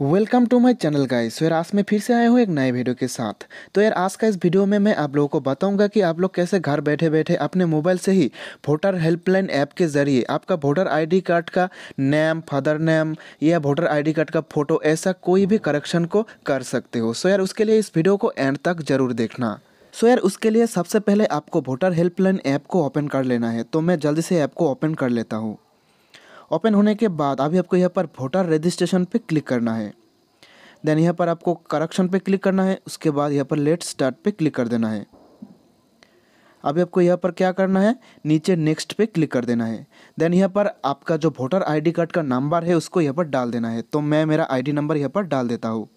welcome to my channel guys यार आज मैं फिर से आया हूँ एक नए वीडियो के साथ तो यार आज का इस वीडियो में मैं आप लोगों को बताऊंगा कि आप लोग कैसे घर बैठे बैठे अपने मोबाइल से ही वोटर हेल्पलाइन ऐप के जरिए आपका वोटर आईडी कार्ड का नेम फादर नेम या वोटर आईडी कार्ड का फोटो ऐसा कोई भी करेक्शन को कर सकते हो सो तो यार उसके लिए इस वीडियो को एंड तक ज़रूर देखना सो तो so यार उसके लिए सबसे पहले आपको वोटर हेल्पलाइन ऐप को ओपन कर लेना है तो मैं जल्दी से ऐप को ओपन कर लेता हूँ ओपन होने के बाद अभी आपको यहाँ पर वोटर रजिस्ट्रेशन पे क्लिक करना है देन यहाँ पर आपको करक्शन पे क्लिक करना है उसके बाद यहाँ पर लेट स्टार्ट पे क्लिक कर देना है अभी आपको यहाँ पर क्या करना है नीचे नेक्स्ट पे क्लिक कर देना है देन यहाँ पर आपका जो वोटर आईडी कार्ड का नंबर है उसको यहाँ पर डाल देना है तो मैं मेरा आईडी नंबर यहाँ पर डाल देता हूँ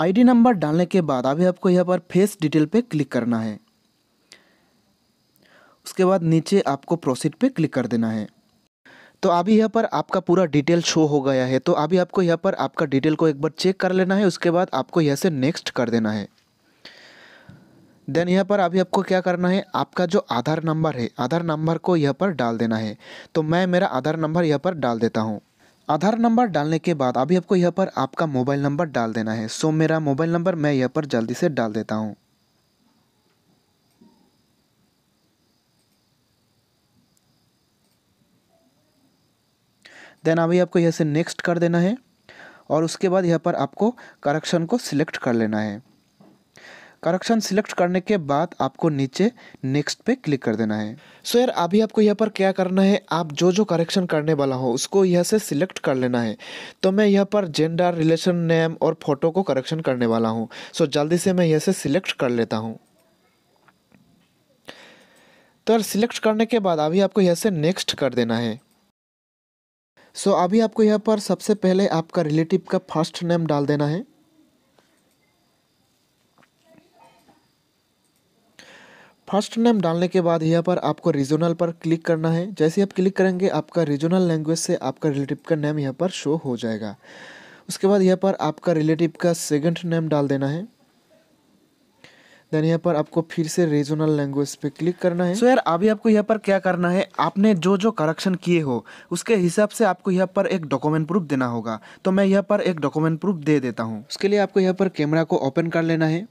आईडी नंबर डालने के बाद अभी आपको यहाँ पर फेस डिटेल पे क्लिक करना है उसके बाद नीचे आपको प्रोसीड पे क्लिक कर देना है तो अभी यहाँ पर आपका पूरा डिटेल शो हो गया है तो अभी आपको यहाँ पर आपका डिटेल को एक बार चेक कर लेना है उसके बाद आपको यहाँ से नेक्स्ट कर देना है देन यहाँ पर अभी आपको क्या करना है आपका जो आधार नंबर है आधार नंबर को यहाँ पर डाल देना है तो मैं मेरा आधार नंबर यहाँ पर डाल देता हूँ आधार नंबर डालने के बाद अभी आपको यहाँ पर आपका मोबाइल नंबर डाल देना है सो मेरा मोबाइल नंबर मैं यहाँ पर जल्दी से डाल देता हूँ देन अभी आपको यहाँ से नेक्स्ट कर देना है और उसके बाद यहाँ पर आपको करेक्शन को सिलेक्ट कर लेना है करेक्शन सिलेक्ट करने के बाद आपको नीचे नेक्स्ट पे क्लिक कर देना है सो so यार अभी आपको यहाँ पर क्या करना है आप जो जो करेक्शन करने वाला हो उसको यहाँ से सिलेक्ट कर लेना है तो मैं यहाँ पर जेंडर रिलेशन नेम और फोटो को करेक्शन करने वाला हूँ सो so जल्दी से मैं यहाँ से सिलेक्ट कर लेता हूँ तो यार सिलेक्ट करने के बाद अभी आपको यहाँ से नेक्स्ट कर देना है सो so, अभी आपको यहाँ पर सबसे पहले आपका रिलेटिव का फर्स्ट नेम डाल देना है फर्स्ट नेम डालने के बाद यहाँ पर आपको रीजनल पर क्लिक करना है जैसे आप क्लिक करेंगे आपका रीजनल लैंग्वेज से आपका रिलेटिव का नेम यहाँ पर शो हो जाएगा उसके बाद यहाँ पर आपका रिलेटिव का सेकंड नेम डाल देना है देन यहाँ पर आपको फिर से रीजनल लैंग्वेज पे क्लिक करना है सो so यार अभी आपको यहाँ पर क्या करना है आपने जो जो करेक्शन किए हो उसके हिसाब से आपको यहाँ पर एक डॉक्यूमेंट प्रूफ देना होगा तो मैं यहाँ पर एक डॉक्यूमेंट प्रूफ दे देता हूँ उसके लिए आपको यहाँ पर कैमरा को ओपन कर लेना है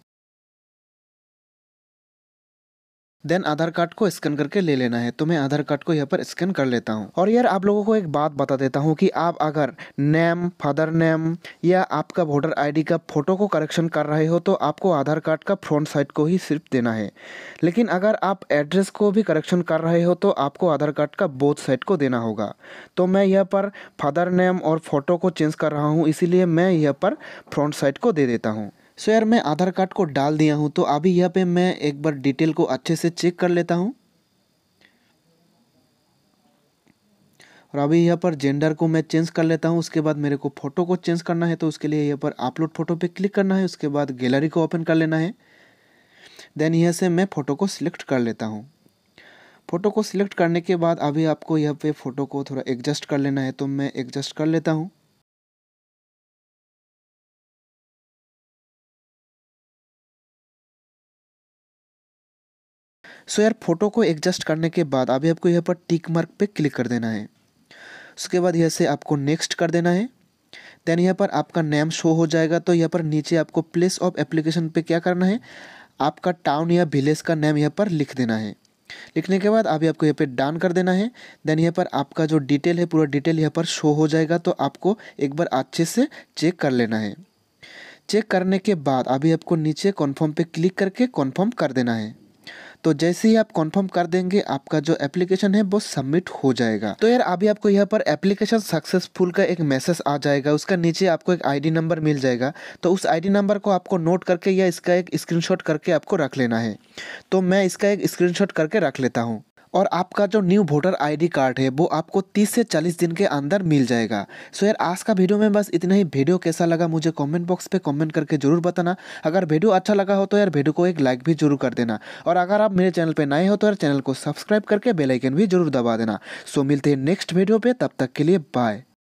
देन आधार कार्ड को स्कैन करके ले लेना है तो मैं आधार कार्ड को यहाँ पर स्कैन कर लेता हूँ और यार आप लोगों को एक बात बता देता हूँ कि आप अगर नेम फादर नेम या आपका वोटर आईडी का फोटो को करेक्शन कर रहे हो तो आपको आधार कार्ड का फ्रंट साइड को ही सिर्फ देना है लेकिन अगर आप एड्रेस को भी करेक्शन कर रहे हो तो आपको आधार कार्ड का बोथ साइड को देना होगा तो मैं यहाँ पर फादर नेम और फोटो को चेंज कर रहा हूँ इसीलिए मैं यहाँ पर फ्रंट साइड को दे देता हूँ सो यार मैं आधार कार्ड को डाल दिया हूँ तो अभी यहाँ पे मैं एक बार डिटेल को अच्छे से चेक कर लेता हूँ और अभी यहाँ पर जेंडर को मैं चेंज कर लेता हूँ उसके बाद मेरे को फ़ोटो को चेंज करना है तो उसके लिए यहाँ पर अपलोड फ़ोटो पे क्लिक करना है उसके बाद गैलरी को ओपन कर लेना है देन यहाँ से मैं फ़ोटो को सिलेक्ट कर लेता हूँ फ़ोटो को सिलेक्ट करने के बाद अभी आपको यहाँ पे फ़ोटो को थोड़ा एडजस्ट कर लेना है तो मैं एडजस्ट कर लेता हूँ सो यार फोटो को एडजस्ट करने के बाद अभी आपको यहाँ पर टिक मार्क पे क्लिक कर देना है उसके बाद यहाँ से आपको नेक्स्ट कर देना है देन यहाँ पर आपका नेम शो हो जाएगा तो यहाँ पर नीचे आपको प्लेस ऑफ एप्लीकेशन पे क्या करना है आपका टाउन या विलेज का नेम यहाँ पर लिख देना है लिखने के बाद अभी आपको यहाँ पे डन कर देना है देन यहाँ पर आपका जो डिटेल है पूरा डिटेल यहाँ पर शो हो जाएगा तो आपको एक बार अच्छे से चेक कर लेना है चेक करने के बाद अभी आपको नीचे कॉन्फर्म पे क्लिक करके कॉन्फर्म कर देना है तो जैसे ही आप कंफर्म कर देंगे आपका जो एप्लीकेशन है वो सबमिट हो जाएगा तो यार अभी आपको यहाँ पर एप्लीकेशन सक्सेसफुल का एक मैसेज आ जाएगा उसका नीचे आपको एक आई नंबर मिल जाएगा तो उस आई नंबर को आपको नोट करके या इसका एक स्क्रीन करके आपको रख लेना है तो मैं इसका एक स्क्रीन करके रख लेता हूँ और आपका जो न्यू वोटर आईडी कार्ड है वो आपको 30 से 40 दिन के अंदर मिल जाएगा सो यार आज का वीडियो में बस इतना ही वीडियो कैसा लगा मुझे कमेंट बॉक्स पे कमेंट करके जरूर बताना अगर वीडियो अच्छा लगा हो तो यार वीडियो को एक लाइक भी जरूर कर देना और अगर आप मेरे चैनल पर नए हो तो यार चैनल को सब्सक्राइब करके बेलाइकन भी जरूर दबा देना सो मिलते हैं नेक्स्ट वीडियो पर तब तक के लिए बाय